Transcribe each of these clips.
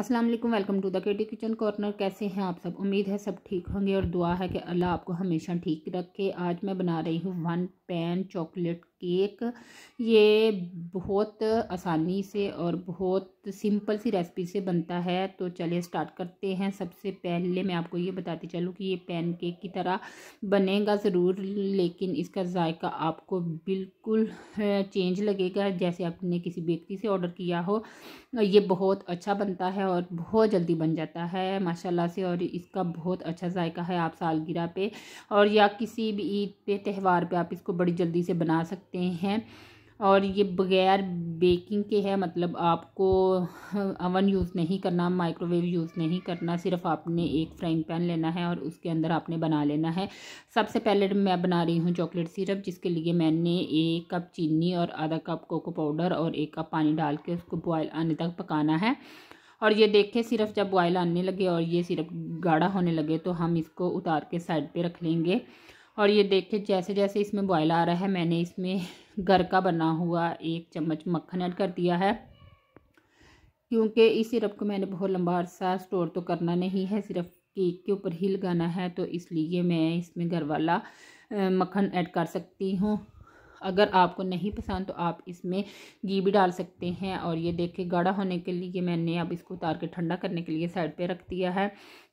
अस्सलाम वालेकुम welcome to the KT kitchen corner कैसे हैं आप सब उम्मीद है सब ठीक होंगे और दुआ है कि अल्लाह आपको हमेशा ठीक रखे आज मैं बना रही हूँ वन पेन चॉकलेट केक ये बहुत आसानी से और बहुत सिंपल सी रेसिपी से बनता है तो चलिए स्टार्ट करते हैं सबसे पहले मैं आपको ये बताती चलूँ कि ये पैन केक की तरह बनेगा ज़रूर लेकिन इसका जायका आपको बिल्कुल चेंज लगेगा जैसे आपने किसी बेकरी से ऑर्डर किया हो ये बहुत अच्छा बनता है और बहुत जल्दी बन जाता है माशाला से और इसका बहुत अच्छा जायका है आप सालगिरह पर और या किसी भी ईद पर त्यौहार पर आप इसको बड़ी जल्दी से बना सकते हैं और ये बगैर बेकिंग के है मतलब आपको अवन हाँ, यूज़ नहीं करना माइक्रोवेव यूज़ नहीं करना सिर्फ आपने एक फ्राइंग पैन लेना है और उसके अंदर आपने बना लेना है सबसे पहले मैं बना रही हूँ चॉकलेट सिरप जिसके लिए मैंने एक कप चीनी और आधा कप कोको पाउडर और एक कप पानी डाल के उसको बॉयल आने तक पकाना है और ये देखें सिर्फ जब बॉयल आने लगे और ये सिरप गाढ़ा होने लगे तो हम इसको उतार के साइड पर रख लेंगे और ये देखे जैसे जैसे इसमें बॉयल आ रहा है मैंने इसमें घर का बना हुआ एक चम्मच मक्खन ऐड कर दिया है क्योंकि इस सिरप को मैंने बहुत लंबा अरसा स्टोर तो करना नहीं है सिर्फ केक के ऊपर ही लगाना है तो इसलिए मैं इसमें घर वाला मक्खन ऐड कर सकती हूँ अगर आपको नहीं पसंद तो आप इसमें घी भी डाल सकते हैं और ये देखिए गाढ़ा होने के लिए मैंने अब इसको उतार के ठंडा करने के लिए साइड पे रख दिया है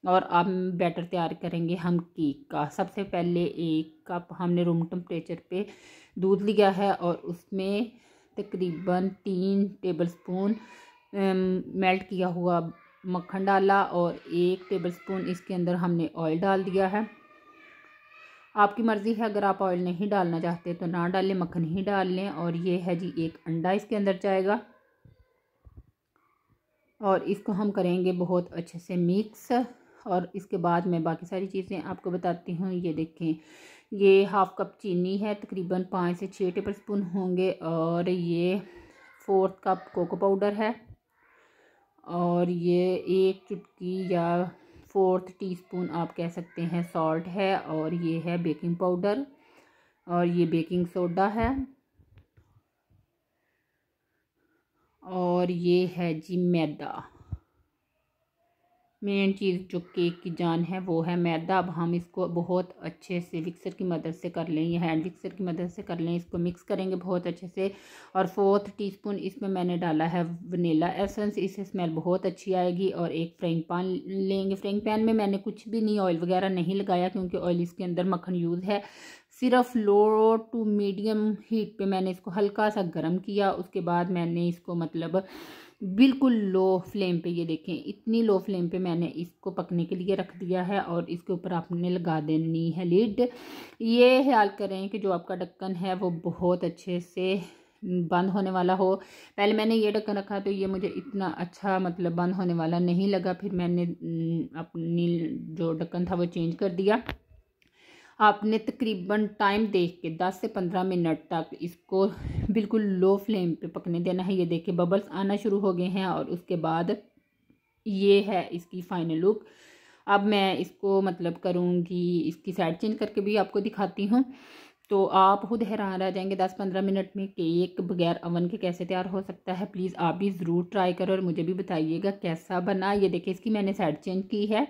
और अब बैटर तैयार करेंगे हम केक का सबसे पहले एक कप हमने रूम टम्परेचर पे दूध लिया है और उसमें तकरीबन तीन टेबल स्पून मेल्ट किया हुआ मक्खन डाला और एक टेबल स्पून इसके अंदर हमने ऑयल डाल दिया है आपकी मर्ज़ी है अगर आप ऑयल नहीं डालना चाहते तो ना डालें मक्खन ही डाल लें और ये है जी एक अंडा इसके अंदर जाएगा और इसको हम करेंगे बहुत अच्छे से मिक्स और इसके बाद मैं बाकी सारी चीज़ें आपको बताती हूँ ये देखें ये हाफ़ कप चीनी है तकरीबन पाँच से छः टेबल स्पून होंगे और ये फोर्थ कप कोको पाउडर है और ये एक चुटकी या फोर्थ टीस्पून आप कह सकते हैं सॉल्ट है और ये है बेकिंग पाउडर और ये बेकिंग सोडा है और ये है जी मैदा मेन चीज़ जो केक की जान है वो है मैदा अब हम इसको बहुत अच्छे से मिक्सर की मदद से कर लें या हैंड मिक्सर की मदद से कर लें इसको मिक्स करेंगे बहुत अच्छे से और फोर्थ टीस्पून इसमें मैंने डाला है वनीला एसेंस इससे स्मेल बहुत अच्छी आएगी और एक फ्राइंग पैन लेंगे फ्राइंग पैन में मैंने कुछ भी नहीं ऑयल वगैरह नहीं लगाया क्योंकि ऑयल इसके अंदर मक्खन यूज़ है सिर्फ लो टू मीडियम हीट पे मैंने इसको हल्का सा गर्म किया उसके बाद मैंने इसको मतलब बिल्कुल लो फ्लेम पे ये देखें इतनी लो फ्लेम पे मैंने इसको पकने के लिए रख दिया है और इसके ऊपर आपने लगा देनी है लिड ये ख्याल करें कि जो आपका ढक्कन है वो बहुत अच्छे से बंद होने वाला हो पहले मैंने ये ढक्कन रखा तो ये मुझे इतना अच्छा मतलब बंद होने वाला नहीं लगा फिर मैंने अपनी जो ढक्कन था वो चेंज कर दिया आपने तकरीबन टाइम देख के 10 से 15 मिनट तक इसको बिल्कुल लो फ्लेम पे पकने देना है ये देखिए बबल्स आना शुरू हो गए हैं और उसके बाद ये है इसकी फ़ाइनल लुक अब मैं इसको मतलब करूँगी इसकी साइड चेंज करके भी आपको दिखाती हूँ तो आप खुद हैरान रह जाएंगे दस पंद्रह मिनट में केक बगैर अवन के कैसे तैयार हो सकता है प्लीज़ आप भी ज़रूर ट्राई करो और मुझे भी बताइएगा कैसा बना ये देखिए इसकी मैंने साइड चेंज की है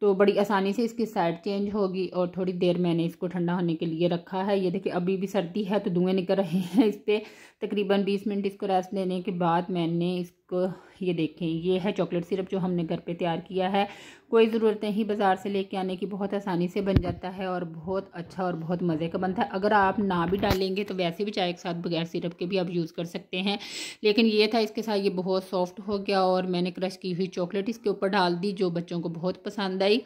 तो बड़ी आसानी से इसकी साइड चेंज होगी और थोड़ी देर मैंने इसको ठंडा होने के लिए रखा है ये देखिए अभी भी सर्दी है तो धुएँ निकल रहे हैं इस पर तकरीबन बीस मिनट इसको रेस्ट लेने के बाद मैंने इस ये देखें ये है चॉकलेट सिरप जो हमने घर पे तैयार किया है कोई ज़रूरत नहीं बाज़ार से लेके आने की बहुत आसानी से बन जाता है और बहुत अच्छा और बहुत मज़े का बनता है अगर आप ना भी डालेंगे तो वैसे भी चाय के साथ बगैर सिरप के भी आप यूज़ कर सकते हैं लेकिन ये था इसके साथ ये बहुत सॉफ्ट हो गया और मैंने क्रश की हुई चॉकलेट इसके ऊपर डाल दी जो बच्चों को बहुत पसंद आई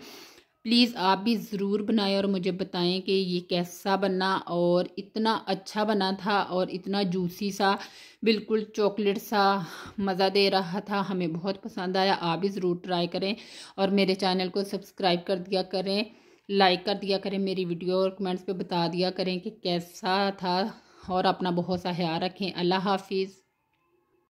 प्लीज़ आप भी ज़रूर बनाएं और मुझे बताएं कि ये कैसा बना और इतना अच्छा बना था और इतना जूसी सा बिल्कुल चॉकलेट सा मज़ा दे रहा था हमें बहुत पसंद आया आप भी ज़रूर ट्राई करें और मेरे चैनल को सब्सक्राइब कर दिया करें लाइक कर दिया करें मेरी वीडियो और कमेंट्स पे बता दिया करें कि कैसा था और अपना बहुत सा ख्याल रखें अल्लाह हाफिज़